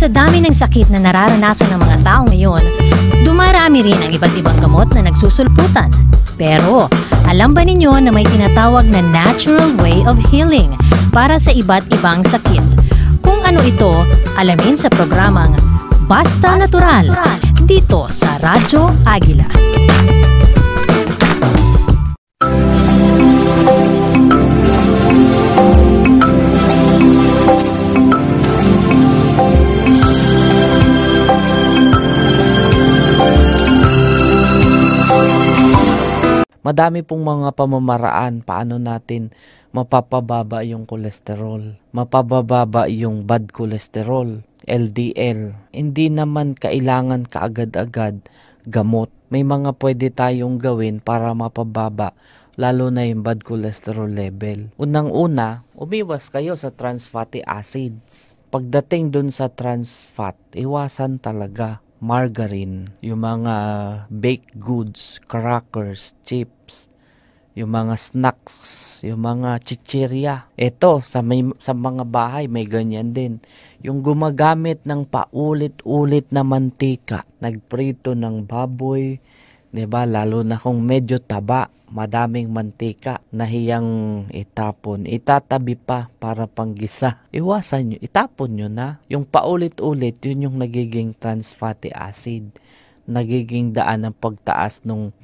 sa dami ng sakit na nararanasan ng mga tao ngayon, dumarami rin ang iba't ibang gamot na nagsusulputan. Pero, alam ba ninyo na may tinatawag na natural way of healing para sa iba't ibang sakit? Kung ano ito, alamin sa programang Basta, Basta Natural, Natural dito sa Radyo Agila. Madami pong mga pamamaraan paano natin mapapababa yung kolesterol, mapabababa yung bad cholesterol, LDL. Hindi naman kailangan kaagad-agad gamot. May mga pwede tayong gawin para mapababa lalo na yung bad cholesterol level. Unang-una, umiwas kayo sa trans fatty acids. Pagdating dun sa trans fat, iwasan talaga margarine, yung mga baked goods, crackers, chips, yung mga snacks, yung mga chichirya. Ito, sa, may, sa mga bahay may ganyan din. Yung gumagamit ng paulit-ulit na mantika, nagprito ng baboy, 'di ba? Lalo na kung medyo taba, madaming mantika, nahiyang itapon. Itatabi pa para panggisa. Iwasan niyo, itapon niyo na. Yung paulit-ulit, 'yun yung nagiging trans fatty acid, nagiging daan ng pagtaas nung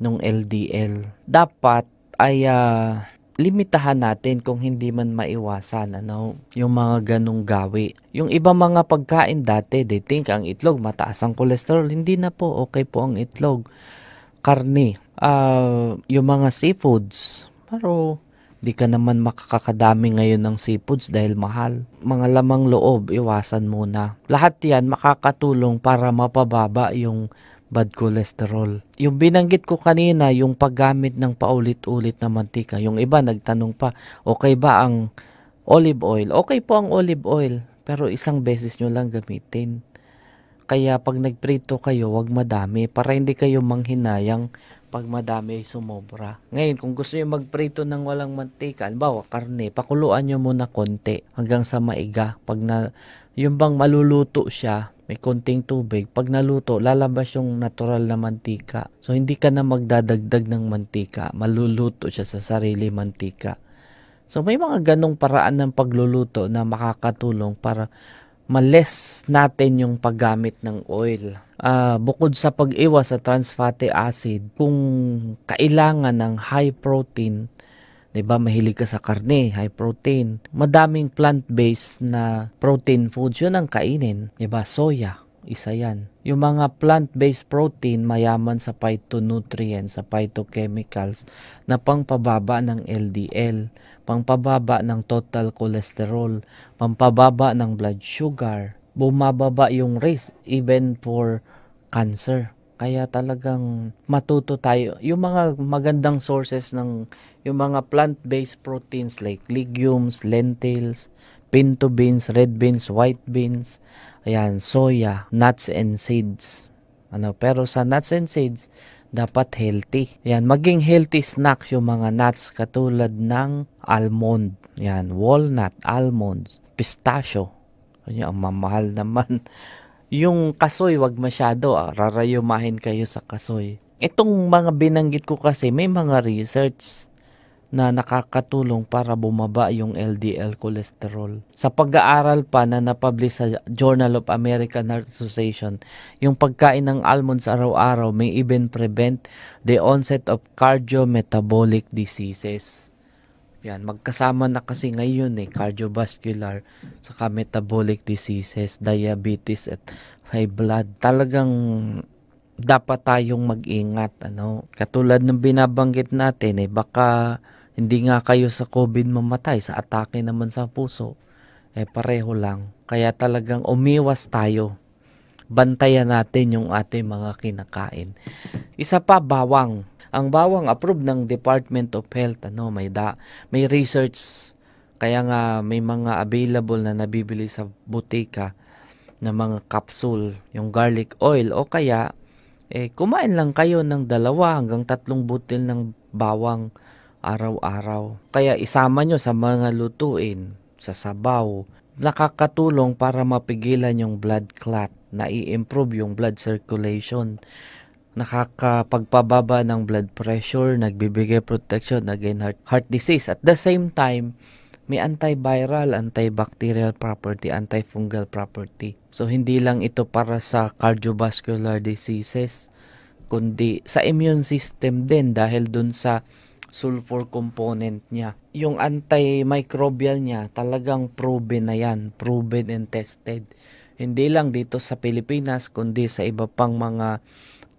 nung LDL. Dapat ay uh, limitahan natin kung hindi man maiwasan ano, yung mga ganong gawi. Yung iba mga pagkain dati, they think ang itlog mataas ang kolesterol. Hindi na po, okay po ang itlog. Karne, uh, yung mga seafoods, pero di ka naman makakadami ngayon ng seafoods dahil mahal. Mga lamang loob, iwasan muna. Lahat yan makakatulong para mapababa yung bad cholesterol. Yung binanggit ko kanina, yung paggamit ng paulit-ulit na mantika. Yung iba nagtanong pa, okay ba ang olive oil? Okay po ang olive oil, pero isang beses nyo lang gamitin. Kaya pag nagprito kayo, wag madami para hindi kayo manghinayang pag madami sumobra. Ngayon, kung gusto niyo magprito ng walang mantika, halimbawa karne, pakuluan niyo muna konti hanggang sa maiga. Pag na, yung bang maluluto siya, may konting tubig, pag naluto, lalabas yung natural na mantika. So, hindi ka na magdadagdag ng mantika. Maluluto siya sa sarili mantika. So, may mga ganong paraan ng pagluluto na makakatulong para maless natin yung paggamit ng oil. Uh, bukod sa pag-iwas sa trans fatty acid, kung kailangan ng high protein, 'di ba mahilig ka sa karne, high protein. Madaming plant-based na protein foods 'yun ang kainin, 'di ba? Soya, isa yan. Yung mga plant-based protein mayaman sa phytonutrients, sa phytochemicals na pangpababa ng LDL, pangpababa ng total cholesterol, pampababa ng blood sugar, bumababa yung risk even for cancer. Kaya talagang matuto tayo. Yung mga magandang sources ng yung mga plant-based proteins like legumes, lentils, pinto beans, red beans, white beans, ayan, soya, nuts and seeds. Ano, pero sa nuts and seeds, dapat healthy. Ayan, maging healthy snacks yung mga nuts katulad ng almond, ayan, walnut, almonds, pistachio. Ayan, ang mamahal naman. Yung kasoy, wag masyado. Ah, rarayumahin kayo sa kasoy. Itong mga binanggit ko kasi may mga research na nakakatulong para bumaba yung LDL cholesterol. Sa pag-aaral pa na napublish sa Journal of American Heart Association, yung pagkain ng almonds araw-araw may even prevent the onset of cardiometabolic diseases. Yan, magkasama na kasi ngayon eh, cardiovascular, sa metabolic diseases, diabetes at high blood. Talagang dapat tayong mag-ingat. Ano? Katulad ng binabanggit natin eh, baka hindi nga kayo sa COVID mamatay, sa atake naman sa puso. Eh pareho lang. Kaya talagang umiwas tayo. Bantayan natin yung ating mga kinakain. Isa pa, bawang. Ang bawang approved ng Department of Health. Ano, may, da, may research. Kaya nga may mga available na nabibili sa butika na mga capsule, yung garlic oil o kaya eh, kumain lang kayo ng dalawa hanggang tatlong butil ng bawang araw-araw. Kaya isama nyo sa mga lutuin, sa sabaw, nakakatulong para mapigilan yung blood clot, na i-improve yung blood circulation, nakakapagpababa ng blood pressure, nagbibigay protection against heart, heart disease. At the same time, may antiviral, antibacterial property, antifungal property. So hindi lang ito para sa cardiovascular diseases, kundi sa immune system din dahil dun sa sulfur component niya. Yung antimicrobial niya talagang proven na yan, proven and tested. Hindi lang dito sa Pilipinas kundi sa iba pang mga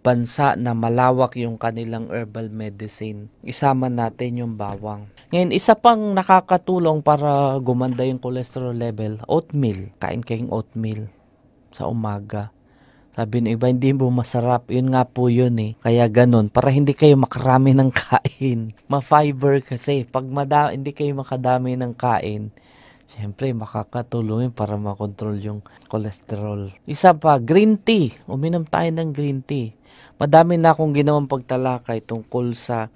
bansa na malawak yung kanilang herbal medicine. Isama natin yung bawang. Ngayon, isa pang nakakatulong para gumanda yung cholesterol level, oatmeal. Kain kayong oatmeal sa umaga. Sabi ng iba, hindi mo masarap. Yun nga po yun eh. Kaya ganun, para hindi kayo makarami ng kain. Ma-fiber kasi. Pag madami, hindi kayo makadami ng kain, Siyempre, makakatulong para makontrol yung cholesterol. Isa pa, green tea. Uminom tayo ng green tea. Madami na akong ginawang pagtalakay tungkol sa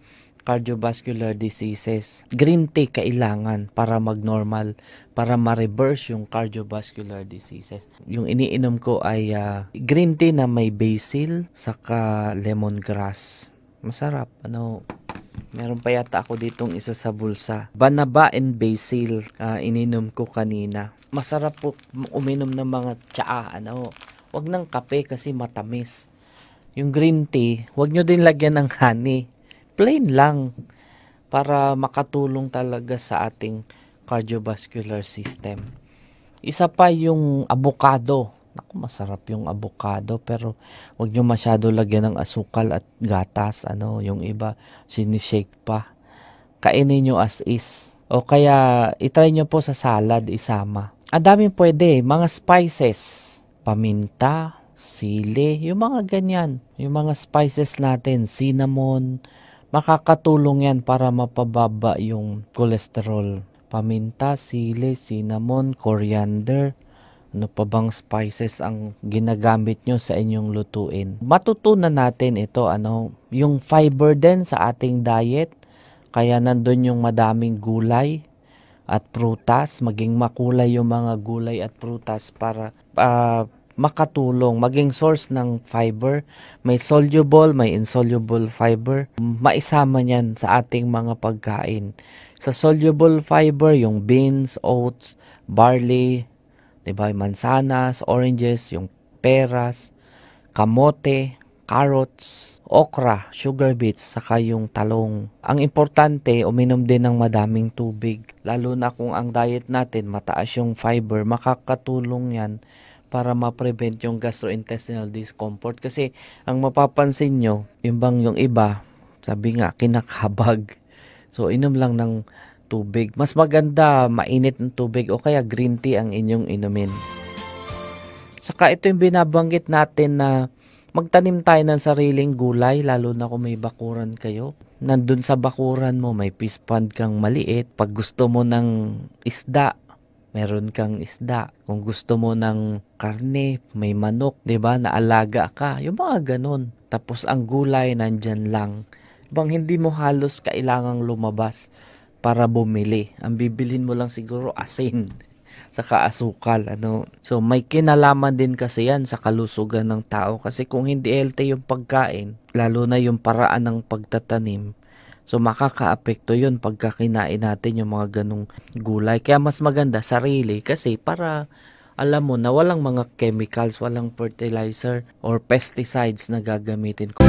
cardiovascular diseases. Green tea kailangan para mag-normal, para ma-reverse yung cardiovascular diseases. Yung iniinom ko ay uh, green tea na may basil, saka lemongrass. Masarap. Ano, meron pa yata ako ditong isa sa bulsa. Banaba and basil, uh, ah, ininom ko kanina. Masarap po uminom ng mga tsaa, ano, wag ng kape kasi matamis. Yung green tea, wag nyo din lagyan ng honey plain lang para makatulong talaga sa ating cardiovascular system. Isa pa yung abukado. Naku, masarap yung abukado pero wag nyo masyado lagyan ng asukal at gatas. Ano, yung iba sinishake pa. Kainin nyo as is. O kaya itry nyo po sa salad isama. Ang daming pwede, mga spices. Paminta, sili, yung mga ganyan. Yung mga spices natin, cinnamon, Makakatulong yan para mapababa yung cholesterol. Paminta, sili, cinnamon, coriander, ano pa bang spices ang ginagamit nyo sa inyong lutuin. Matutunan natin ito, ano, yung fiber din sa ating diet. Kaya nandun yung madaming gulay at prutas, maging makulay yung mga gulay at prutas para uh, makatulong, maging source ng fiber. May soluble, may insoluble fiber. Maisama niyan sa ating mga pagkain. Sa soluble fiber, yung beans, oats, barley, diba, mansanas, oranges, yung peras, kamote, carrots, okra, sugar beets, saka yung talong. Ang importante, uminom din ng madaming tubig. Lalo na kung ang diet natin mataas yung fiber, makakatulong yan para ma-prevent yung gastrointestinal discomfort. Kasi ang mapapansin nyo, yung bang yung iba, sabi nga, kinakhabag. So, inom lang ng tubig. Mas maganda, mainit ng tubig o kaya green tea ang inyong inumin. Saka ito yung binabanggit natin na magtanim tayo ng sariling gulay, lalo na kung may bakuran kayo. Nandun sa bakuran mo, may fish pond kang maliit. Pag gusto mo ng isda, meron kang isda. Kung gusto mo ng karne, may manok, 'di ba? Naalaga ka. Yung mga ganun. Tapos ang gulay nandyan lang. Bang hindi mo halos kailangang lumabas para bumili. Ang bibilhin mo lang siguro asin saka asukal ano so may kinalaman din kasi yan sa kalusugan ng tao kasi kung hindi healthy yung pagkain lalo na yung paraan ng pagtatanim So makakaapekto 'yun pagka kinain natin yung mga ganung gulay. Kaya mas maganda sarili kasi para alam mo na walang mga chemicals, walang fertilizer or pesticides na gagamitin ko.